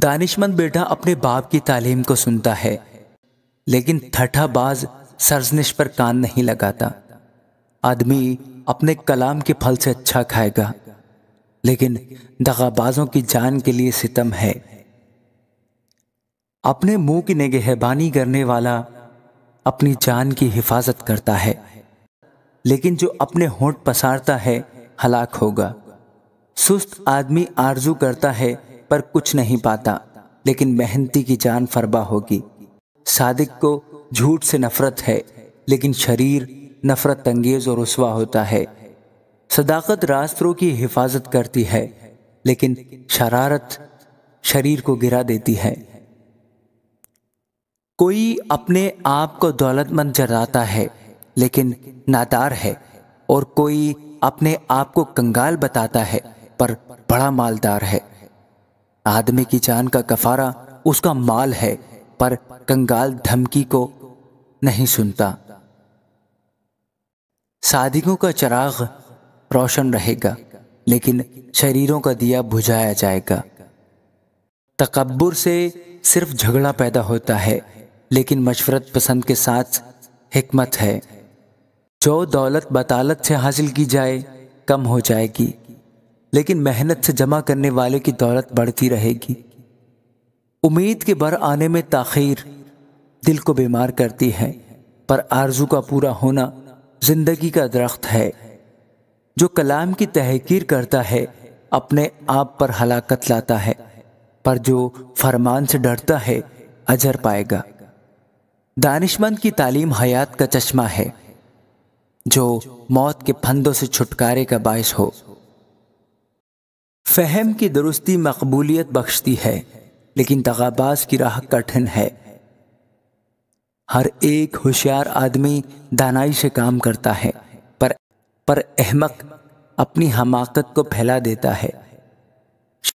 दानिशमंद बेटा अपने बाप की तालीम को सुनता है लेकिन थठाबाज सरजनिश पर कान नहीं लगाता आदमी अपने कलाम के फल से अच्छा खाएगा लेकिन दगाबाजों की जान के लिए सितम है अपने मुंह की निगहबानी करने वाला अपनी जान की हिफाजत करता है लेकिन जो अपने होंठ पसारता है हलाक होगा सुस्त आदमी आरजू करता है पर कुछ नहीं पाता लेकिन मेहनती की जान फरबा होगी सादिक को झूठ से नफरत है लेकिन शरीर नफरत तंगेज और रसवा होता है सदाकत रास्तों की हिफाजत करती है लेकिन शरारत शरीर को गिरा देती है कोई अपने आप को दौलतमंद जताता है लेकिन नादार है और कोई अपने आप को कंगाल बताता है पर बड़ा मालदार है आदमी की जान का कफारा उसका माल है पर कंगाल धमकी को नहीं सुनता सादिकों का चराग रोशन रहेगा लेकिन शरीरों का दिया बुझाया जाएगा तकबर से सिर्फ झगड़ा पैदा होता है लेकिन मशवरत पसंद के साथ हिकमत है जो दौलत बतालत से हासिल की जाए कम हो जाएगी लेकिन मेहनत से जमा करने वाले की दौलत बढ़ती रहेगी उम्मीद के बर आने में ताखीर दिल को बीमार करती है पर आरजू का पूरा होना जिंदगी का दरख्त है जो कलाम की तहकीर करता है अपने आप पर हलाकत लाता है पर जो फरमान से डरता है अजर पाएगा दानिशमंद की तालीम हयात का चश्मा है जो मौत के फंदों से छुटकारे का बायस हो फहम की दुरुस्ती मकबूलियत बख्शती है लेकिन तगाबाज की राह कठिन है हर एक होशियार आदमी दानाई से काम करता है पर पर अहमक अपनी हमाकत को फैला देता है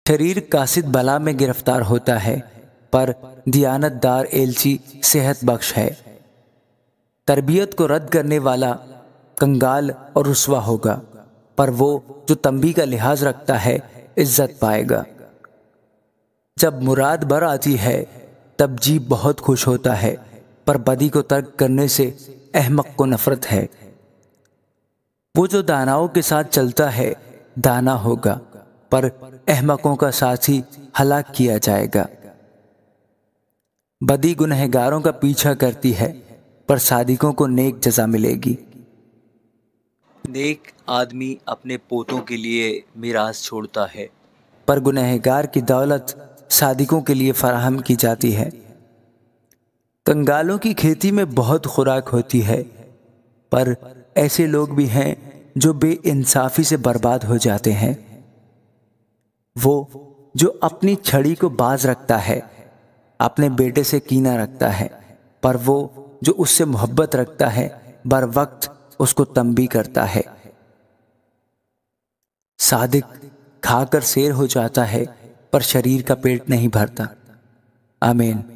शरीर कासिद बला में गिरफ्तार होता है पर दियानतदार एलची सेहत बख्श है तरबियत को रद्द करने वाला कंगाल और रसवा होगा पर वो जो तंबी का लिहाज रखता है इज्जत पाएगा जब मुराद बर आती है तब जी बहुत खुश होता है पर बदी को तर्क करने से अहमक को नफरत है वो जो दानाओं के साथ चलता है दाना होगा पर अहमकों का साथ ही हलाक किया जाएगा बदी गुनहगारों का पीछा करती है पर सादिकों को नेक जजा मिलेगी नेक आदमी अपने पोतों के लिए मीरास छोड़ता है पर गुनहगार की दौलत सादिकों के लिए फराहम की जाती है कंगालों की खेती में बहुत खुराक होती है पर ऐसे लोग भी हैं जो बेइंसाफी से बर्बाद हो जाते हैं वो जो अपनी छड़ी को बाज रखता है अपने बेटे से कीना रखता है पर वो जो उससे मोहब्बत रखता है बर वक्त उसको तंबी करता है सादिक खाकर शेर हो जाता है पर शरीर का पेट नहीं भरता आमीन